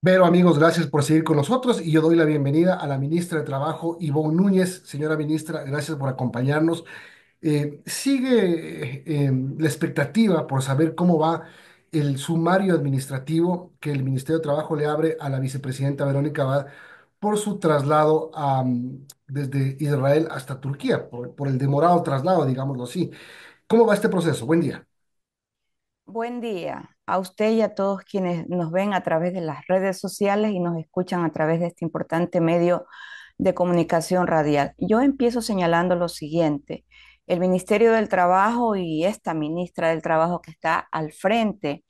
Pero amigos, gracias por seguir con nosotros y yo doy la bienvenida a la ministra de Trabajo, Ivonne Núñez. Señora ministra, gracias por acompañarnos. Eh, sigue em, la expectativa por saber cómo va el sumario administrativo que el Ministerio de Trabajo le abre a la vicepresidenta Verónica Abad por su traslado desde Israel hasta Turquía, por el demorado traslado, digámoslo así. ¿Cómo va este proceso? Buen día. Buen día a usted y a todos quienes nos ven a través de las redes sociales y nos escuchan a través de este importante medio de comunicación radial. Yo empiezo señalando lo siguiente. El Ministerio del Trabajo y esta ministra del Trabajo que está al frente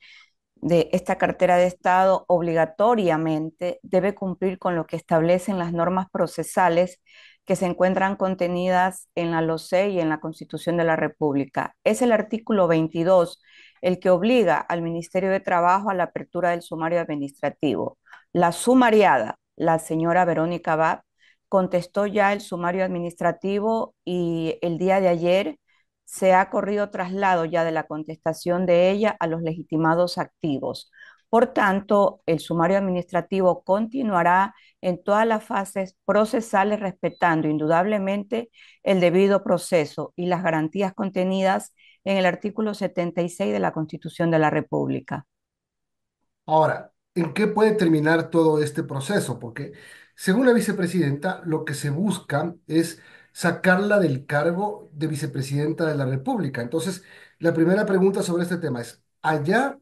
de esta cartera de Estado obligatoriamente debe cumplir con lo que establecen las normas procesales que se encuentran contenidas en la LOCE y en la Constitución de la República. Es el artículo 22 el que obliga al Ministerio de Trabajo a la apertura del sumario administrativo. La sumariada, la señora Verónica Bab, contestó ya el sumario administrativo y el día de ayer se ha corrido traslado ya de la contestación de ella a los legitimados activos. Por tanto, el sumario administrativo continuará en todas las fases procesales respetando indudablemente el debido proceso y las garantías contenidas en el artículo 76 de la Constitución de la República. Ahora, ¿en qué puede terminar todo este proceso? Porque, según la vicepresidenta, lo que se busca es sacarla del cargo de vicepresidenta de la República. Entonces, la primera pregunta sobre este tema es, ¿allá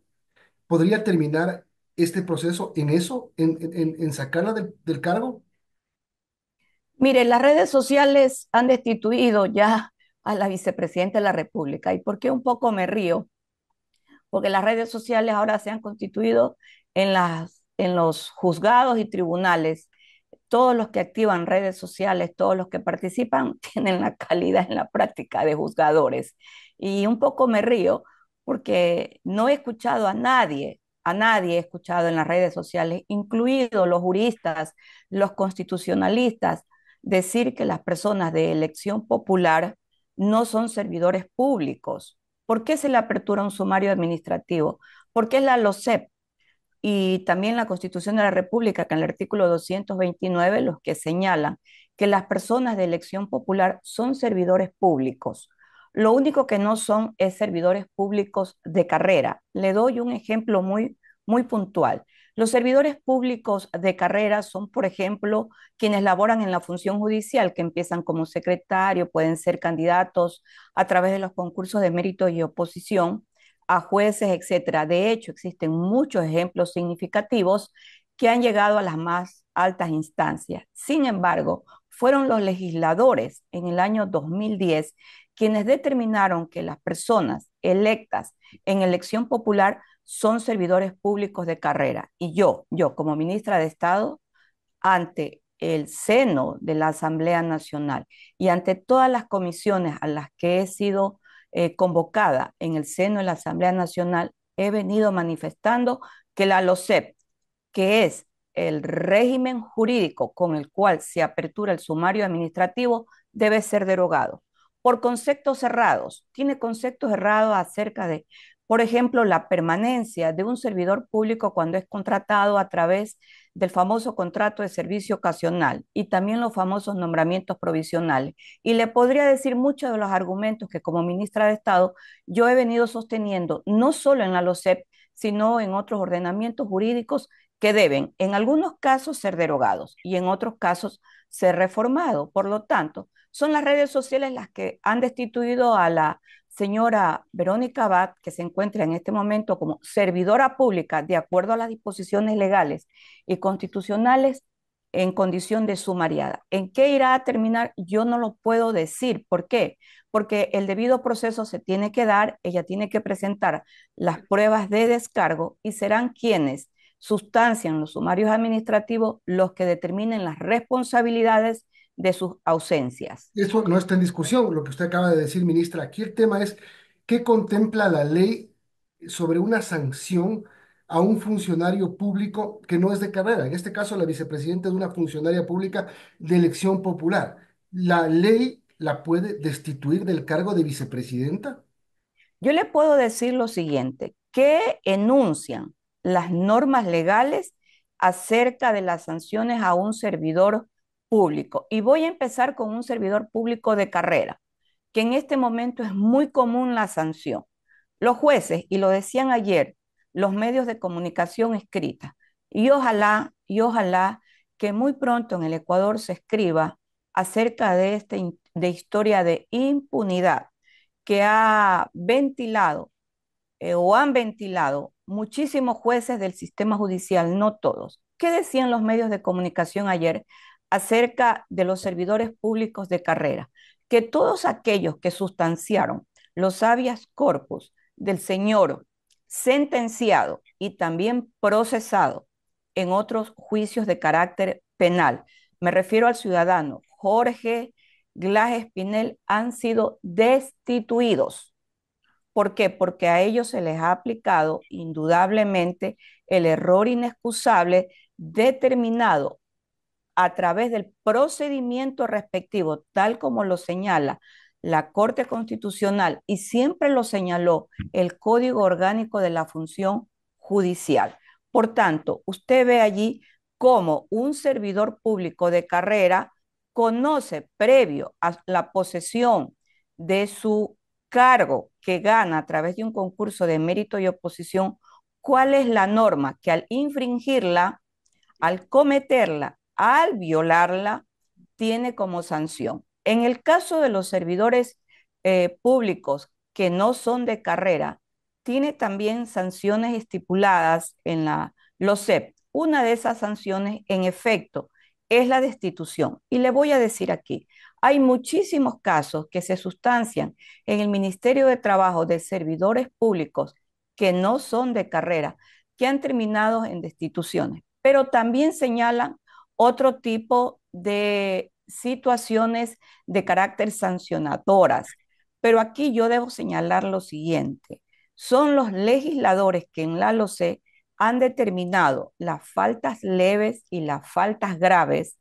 podría terminar este proceso en eso, en, sacarla del, del cargo? Mire, las redes sociales han destituido ya a la vicepresidenta de la República. ¿Y por qué un poco me río? Porque las redes sociales ahora se han constituido en, las, en los juzgados y tribunales. Todos los que activan redes sociales, todos los que participan, tienen la calidad en la práctica de juzgadores. Y un poco me río porque no he escuchado a nadie, a nadie he escuchado en las redes sociales, incluidos los juristas, los constitucionalistas, decir que las personas de elección popular no son servidores públicos. ¿Por qué se le apertura un sumario administrativo? Porque es la LOCEP y también la Constitución de la República, que en el artículo 229 los que señalan que las personas de elección popular son servidores públicos. Lo único que no son es servidores públicos de carrera. Le doy un ejemplo muy, muy puntual. Los servidores públicos de carrera son, por ejemplo, quienes laboran en la función judicial, que empiezan como secretario, pueden ser candidatos a través de los concursos de mérito y oposición a jueces, etcétera. De hecho, existen muchos ejemplos significativos que han llegado a las más altas instancias. Sin embargo, fueron los legisladores en el año 2010 quienes determinaron que las personas electas en elección popular son servidores públicos de carrera. Y yo, yo como ministra de Estado, ante el seno de la Asamblea Nacional y ante todas las comisiones a las que he sido eh, convocada en el seno de la Asamblea Nacional, he venido manifestando que la LOCEP, que es el régimen jurídico con el cual se apertura el sumario administrativo, debe ser derogado por conceptos errados. Tiene conceptos errados acerca de por ejemplo, la permanencia de un servidor público cuando es contratado a través del famoso contrato de servicio ocasional y también los famosos nombramientos provisionales. Y le podría decir muchos de los argumentos que como ministra de Estado yo he venido sosteniendo, no solo en la LOCEP, sino en otros ordenamientos jurídicos que deben, en algunos casos, ser derogados y en otros casos, ser reformados. Por lo tanto, son las redes sociales las que han destituido a la señora Verónica Abad, que se encuentra en este momento como servidora pública de acuerdo a las disposiciones legales y constitucionales en condición de sumariada. ¿En qué irá a terminar? Yo no lo puedo decir. ¿Por qué? Porque el debido proceso se tiene que dar, ella tiene que presentar las pruebas de descargo y serán quienes sustancian los sumarios administrativos los que determinen las responsabilidades de sus ausencias. Eso no está en discusión, lo que usted acaba de decir, ministra. Aquí el tema es qué contempla la ley sobre una sanción a un funcionario público que no es de carrera, en este caso la vicepresidenta de una funcionaria pública de elección popular. ¿La ley la puede destituir del cargo de vicepresidenta? Yo le puedo decir lo siguiente, ¿qué enuncian las normas legales acerca de las sanciones a un servidor público. Y voy a empezar con un servidor público de carrera, que en este momento es muy común la sanción. Los jueces, y lo decían ayer, los medios de comunicación escrita, y ojalá, y ojalá que muy pronto en el Ecuador se escriba acerca de esta de historia de impunidad que ha ventilado eh, o han ventilado muchísimos jueces del sistema judicial, no todos. ¿Qué decían los medios de comunicación ayer acerca de los servidores públicos de carrera, que todos aquellos que sustanciaron los sabias corpus del señor sentenciado y también procesado en otros juicios de carácter penal, me refiero al ciudadano Jorge Glas Espinel, han sido destituidos. ¿Por qué? Porque a ellos se les ha aplicado indudablemente el error inexcusable determinado a través del procedimiento respectivo, tal como lo señala la Corte Constitucional y siempre lo señaló el Código Orgánico de la Función Judicial. Por tanto, usted ve allí cómo un servidor público de carrera conoce previo a la posesión de su cargo que gana a través de un concurso de mérito y oposición, cuál es la norma que al infringirla, al cometerla, al violarla tiene como sanción. En el caso de los servidores eh, públicos que no son de carrera, tiene también sanciones estipuladas en la LOSEP. Una de esas sanciones, en efecto, es la destitución. Y le voy a decir aquí, hay muchísimos casos que se sustancian en el Ministerio de Trabajo de servidores públicos que no son de carrera, que han terminado en destituciones, pero también señalan otro tipo de situaciones de carácter sancionadoras. Pero aquí yo debo señalar lo siguiente. Son los legisladores que en la LOCE han determinado las faltas leves y las faltas graves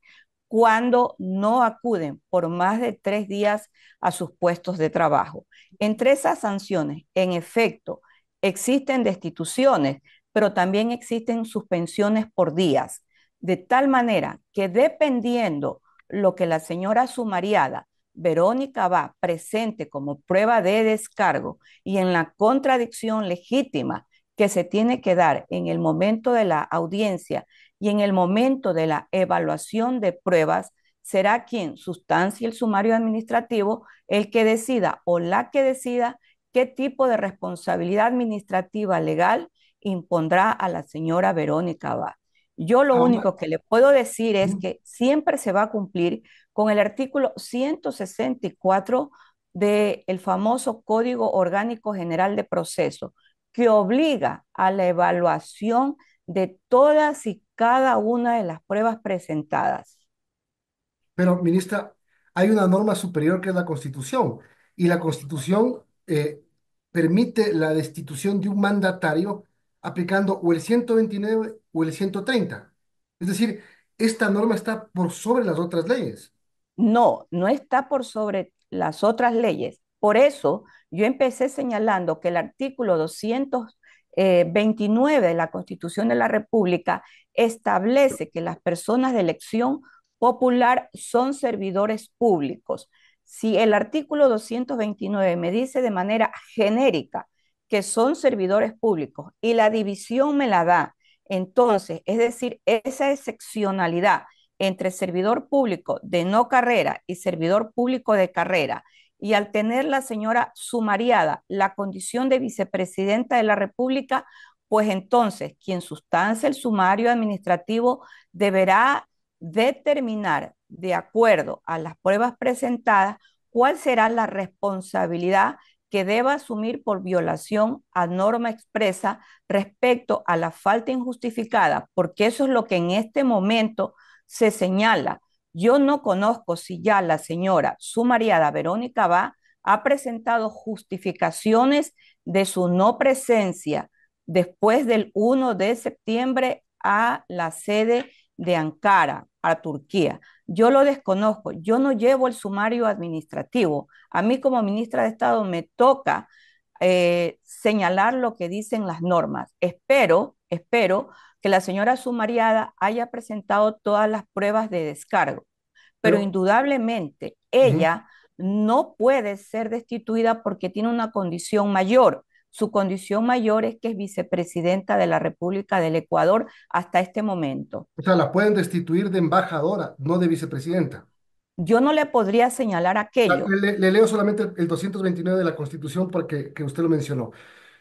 cuando no acuden por más de tres días a sus puestos de trabajo. Entre esas sanciones, en efecto, existen destituciones, pero también existen suspensiones por días de tal manera que dependiendo lo que la señora sumariada Verónica va presente como prueba de descargo y en la contradicción legítima que se tiene que dar en el momento de la audiencia y en el momento de la evaluación de pruebas, será quien sustancie el sumario administrativo el que decida o la que decida qué tipo de responsabilidad administrativa legal impondrá a la señora Verónica va. Yo lo ah, único que le puedo decir es que siempre se va a cumplir con el artículo 164 del famoso Código Orgánico General de Proceso, que obliga a la evaluación de todas y cada una de las pruebas presentadas. Pero, ministra, hay una norma superior que es la Constitución, y la Constitución eh, permite la destitución de un mandatario aplicando o el 129 o el 130. Es decir, esta norma está por sobre las otras leyes. No, no está por sobre las otras leyes. Por eso yo empecé señalando que el artículo 229 eh, de la Constitución de la República establece que las personas de elección popular son servidores públicos. Si el artículo 229 me dice de manera genérica que son servidores públicos y la división me la da. Entonces, es decir, esa excepcionalidad entre servidor público de no carrera y servidor público de carrera, y al tener la señora sumariada la condición de vicepresidenta de la República, pues entonces quien sustancia el sumario administrativo deberá determinar, de acuerdo a las pruebas presentadas, cuál será la responsabilidad que deba asumir por violación a norma expresa respecto a la falta injustificada, porque eso es lo que en este momento se señala. Yo no conozco si ya la señora sumariada Verónica Va ha presentado justificaciones de su no presencia después del 1 de septiembre a la sede de Ankara, a Turquía. Yo lo desconozco, yo no llevo el sumario administrativo. A mí como ministra de Estado me toca eh, señalar lo que dicen las normas. Espero, espero que la señora sumariada haya presentado todas las pruebas de descargo, pero, indudablemente ella no puede ser destituida porque tiene una condición mayor. Su condición mayor es que es vicepresidenta de la República del Ecuador hasta este momento. O sea, la pueden destituir de embajadora, no de vicepresidenta. Yo no le podría señalar aquello. Le, leo solamente el 229 de la Constitución porque usted lo mencionó.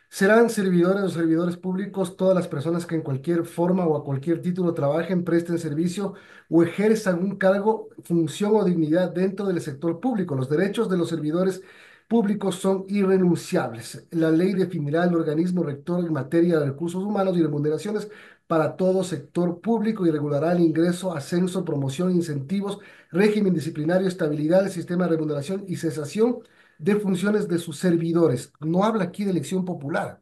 Serán servidores o servidores públicos todas las personas que en cualquier forma o a cualquier título trabajen, presten servicio o ejerzan un cargo, función o dignidad dentro del sector público. Los derechos de los servidores públicos son irrenunciables. La ley definirá el organismo rector en materia de recursos humanos y remuneraciones para todo sector público y regulará el ingreso, ascenso, promoción, incentivos, régimen disciplinario, estabilidad del sistema de remuneración y cesación de funciones de sus servidores. No habla aquí de elección popular.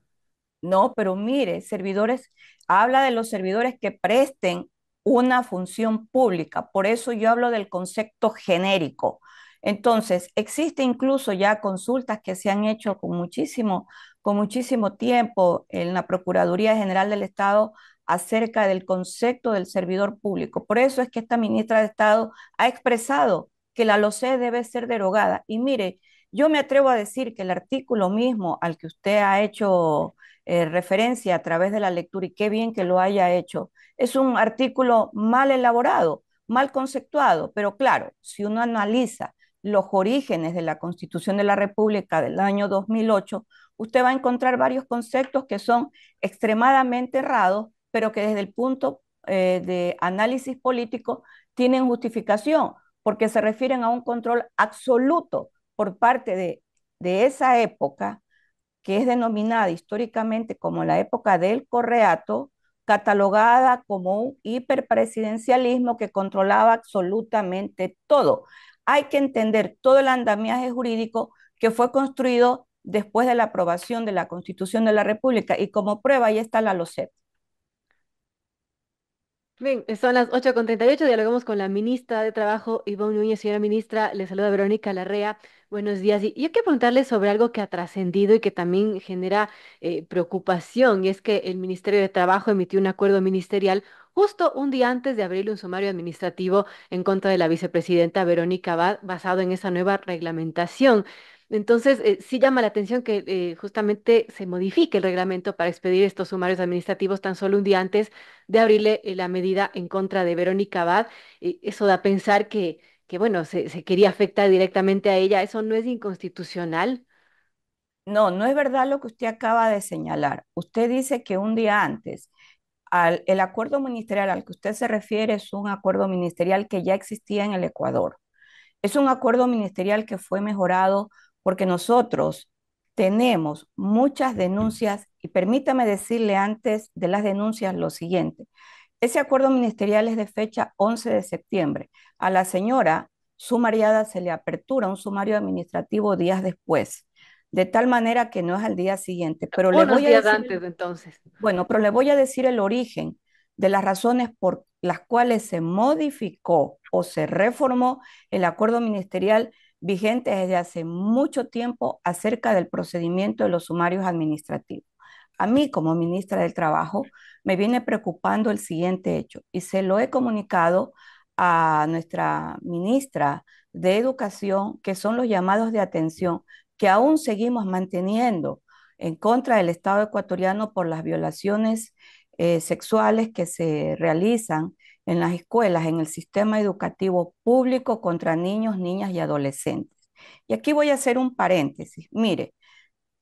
No, pero mire, servidores, habla de los servidores que presten una función pública. Por eso yo hablo del concepto genérico. Entonces, existe incluso ya consultas que se han hecho con muchísimo, con muchísimo tiempo en la Procuraduría General del Estado acerca del concepto del servidor público. Por eso es que esta ministra de Estado ha expresado que la LOCE debe ser derogada. Y mire, yo me atrevo a decir que el artículo mismo al que usted ha hecho eh, referencia a través de la lectura, y qué bien que lo haya hecho, es un artículo mal elaborado, mal conceptuado, pero claro, si uno analiza los orígenes de la Constitución de la República del año 2008, usted va a encontrar varios conceptos que son extremadamente errados, pero que desde el punto eh, de análisis político tienen justificación, porque se refieren a un control absoluto por parte de, de esa época, que es denominada históricamente como la época del correato, catalogada como un hiperpresidencialismo que controlaba absolutamente todo hay que entender todo el andamiaje jurídico que fue construido después de la aprobación de la Constitución de la República y como prueba ahí está la LOSEP. Bien, son las 8.38, dialogamos con la ministra de Trabajo, Ivonne Núñez. Señora ministra, le saluda Verónica Larrea. Buenos días. Y yo quiero preguntarle sobre algo que ha trascendido y que también genera eh, preocupación, y es que el Ministerio de Trabajo emitió un acuerdo ministerial justo un día antes de abrirle un sumario administrativo en contra de la vicepresidenta Verónica Abad, basado en esa nueva reglamentación. Entonces, eh, sí llama la atención que eh, justamente se modifique el reglamento para expedir estos sumarios administrativos tan solo un día antes de abrirle eh, la medida en contra de Verónica Abad. eso da a pensar que, que bueno, se, se, quería afectar directamente a ella. ¿Eso no es inconstitucional? No, no es verdad lo que usted acaba de señalar. Usted dice que un día antes, el acuerdo ministerial al que usted se refiere es un acuerdo ministerial que ya existía en el Ecuador. Es un acuerdo ministerial que fue mejorado porque nosotros tenemos muchas denuncias y permítame decirle antes de las denuncias lo siguiente. Ese acuerdo ministerial es de fecha 11 de septiembre. A la señora sumariada se le apertura un sumario administrativo días después de tal manera que no es al día siguiente. Pero Bueno, pero le voy a decir el origen de las razones por las cuales se modificó o se reformó el acuerdo ministerial vigente desde hace mucho tiempo acerca del procedimiento de los sumarios administrativos. A mí, como ministra del Trabajo, me viene preocupando el siguiente hecho y se lo he comunicado a nuestra ministra de Educación, que son los llamados de atención que aún seguimos manteniendo en contra del Estado ecuatoriano por las violaciones eh, sexuales que se realizan en las escuelas, en el sistema educativo público contra niños, niñas y adolescentes. Y aquí voy a hacer un paréntesis. Mire,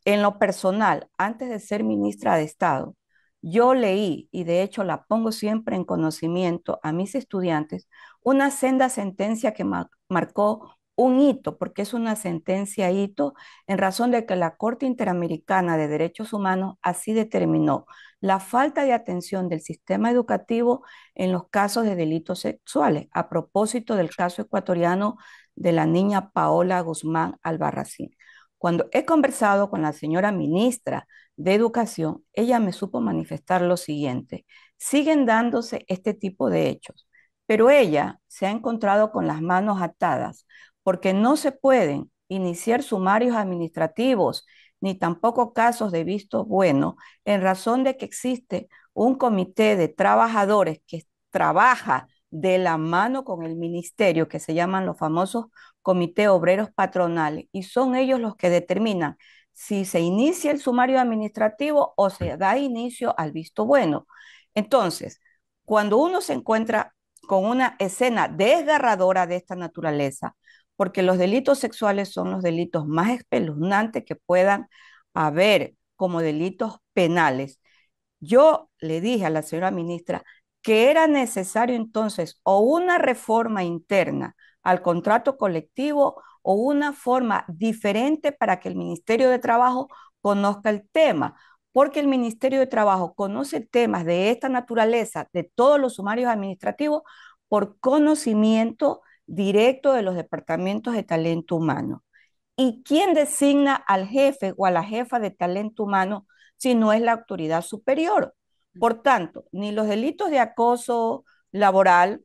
en lo personal, antes de ser ministra de Estado, yo leí, y de hecho la pongo siempre en conocimiento a mis estudiantes, una senda sentencia que marcó un hito, porque es una sentencia hito, en razón de que la Corte Interamericana de Derechos Humanos así determinó la falta de atención del sistema educativo en los casos de delitos sexuales, a propósito del caso ecuatoriano de la niña Paola Guzmán Albarracín. Cuando he conversado con la señora ministra de Educación, ella me supo manifestar lo siguiente. Siguen dándose este tipo de hechos, pero ella se ha encontrado con las manos atadas porque no se pueden iniciar sumarios administrativos ni tampoco casos de visto bueno en razón de que existe un comité de trabajadores que trabaja de la mano con el ministerio, que se llaman los famosos comités obreros patronales, y son ellos los que determinan si se inicia el sumario administrativo o se da inicio al visto bueno. Entonces, cuando uno se encuentra con una escena desgarradora de esta naturaleza, porque los delitos sexuales son los delitos más espeluznantes que puedan haber como delitos penales. Yo le dije a la señora ministra que era necesario entonces o una reforma interna al contrato colectivo o una forma diferente para que el Ministerio de Trabajo conozca el tema, porque el Ministerio de Trabajo conoce temas de esta naturaleza, de todos los sumarios administrativos, por conocimiento directo de los departamentos de talento humano. ¿Y quién designa al jefe o a la jefa de talento humano si no es la autoridad superior? Por tanto, ni los delitos de acoso laboral,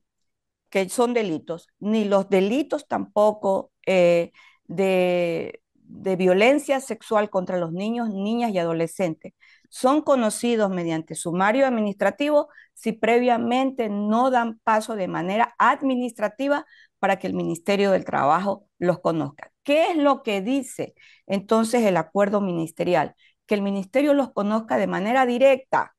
que son delitos, ni los delitos tampoco eh, de, de violencia sexual contra los niños, niñas y adolescentes, son conocidos mediante sumario administrativo si previamente no dan paso de manera administrativa para que el Ministerio del Trabajo los conozca. ¿Qué es lo que dice entonces el acuerdo ministerial? Que el Ministerio los conozca de manera directa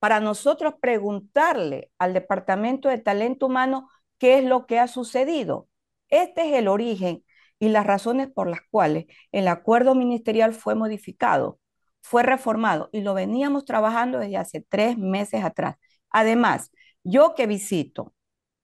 para nosotros preguntarle al Departamento de Talento Humano qué es lo que ha sucedido. Este es el origen y las razones por las cuales el acuerdo ministerial fue modificado, fue reformado y lo veníamos trabajando desde hace tres meses atrás. Además, yo que visito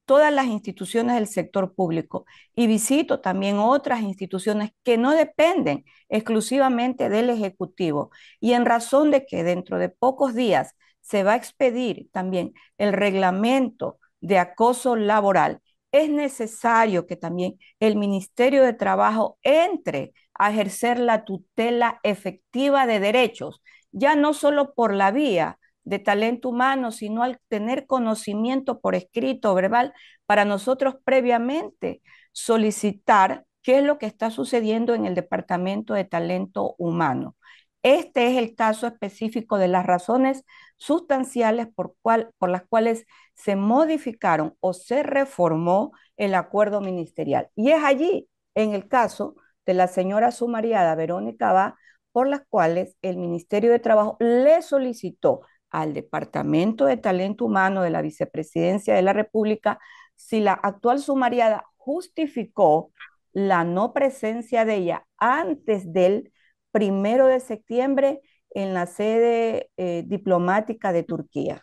todas las instituciones del sector público y visito también otras instituciones que no dependen exclusivamente del Ejecutivo y en razón de que dentro de pocos días se va a expedir también el reglamento de acoso laboral, es necesario que también el Ministerio de Trabajo entre a ejercer la tutela efectiva de derechos, ya no solo por la vía de talento humano, sino al tener conocimiento por escrito, verbal, para nosotros previamente solicitar qué es lo que está sucediendo en el Departamento de Talento Humano. Este es el caso específico de las razones sustanciales por, por las cuales se modificaron o se reformó el acuerdo ministerial. Y es allí, en el caso de la señora sumariada Verónica Va, por las cuales el Ministerio de Trabajo le solicitó al Departamento de Talento Humano de la Vicepresidencia de la República si la actual sumariada justificó la no presencia de ella antes del primero de septiembre en la sede eh, diplomática de Turquía.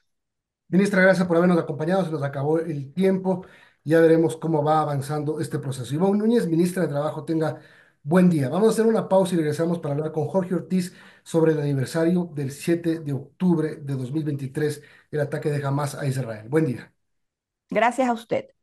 Ministra, gracias por habernos acompañado. Se nos acabó el tiempo. Ya veremos cómo va avanzando este proceso. Ivonne Núñez, ministra de Trabajo, tenga Buen día. Vamos a hacer una pausa y regresamos para hablar con Jorge Ortiz sobre el aniversario del 7 de octubre de 2023, el ataque de Hamas a Israel. Buen día. Gracias a usted.